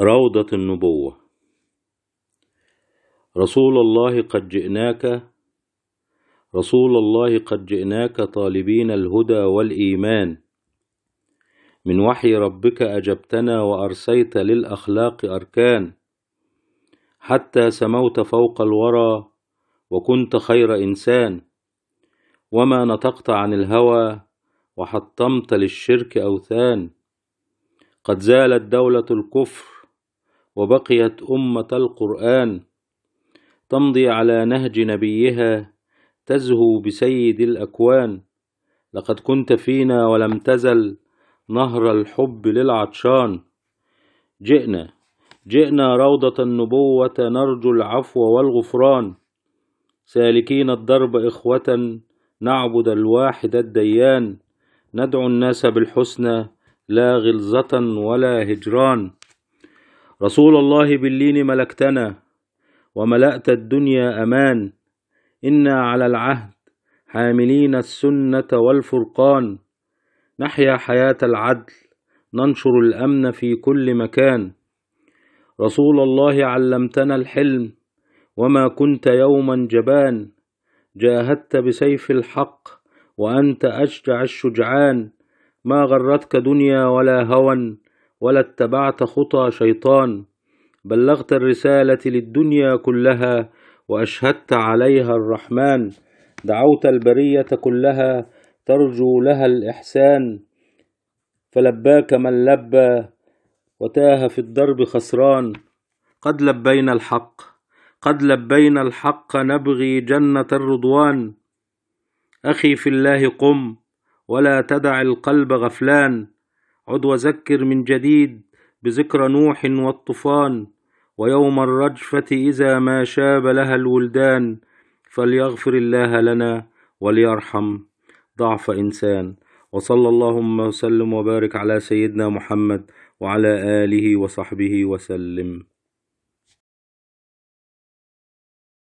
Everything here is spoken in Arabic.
روضة النبوة رسول الله قد جئناك رسول الله قد جئناك طالبين الهدى والإيمان من وحي ربك أجبتنا وأرسيت للأخلاق أركان حتى سموت فوق الورى وكنت خير إنسان وما نطقت عن الهوى وحطمت للشرك أوثان قد زالت دولة الكفر وبقيت أمة القرآن تمضي على نهج نبيها تزهو بسيد الأكوان لقد كنت فينا ولم تزل نهر الحب للعطشان جئنا جئنا روضة النبوة نرجو العفو والغفران سالكين الدرب إخوة نعبد الواحد الديان ندعو الناس بالحسنى لا غلظة ولا هجران رسول الله باللين ملكتنا وملأت الدنيا أمان إنا على العهد حاملين السنة والفرقان نحيا حياة العدل ننشر الأمن في كل مكان رسول الله علمتنا الحلم وما كنت يوما جبان جاهدت بسيف الحق وأنت أشجع الشجعان ما غرتك دنيا ولا هوى ولا اتبعت خطى شيطان بلغت الرسالة للدنيا كلها وأشهدت عليها الرحمن دعوت البرية كلها ترجو لها الإحسان فلباك من لبى وتاه في الدرب خسران قد لبينا الحق قد لبينا الحق نبغي جنة الرضوان أخي في الله قم ولا تدع القلب غفلان عد وذكر من جديد بذكرى نوح والطوفان ويوم الرجفة إذا ما شاب لها الولدان فليغفر الله لنا وليرحم ضعف إنسان وصلى اللهم وسلم وبارك على سيدنا محمد وعلى آله وصحبه وسلم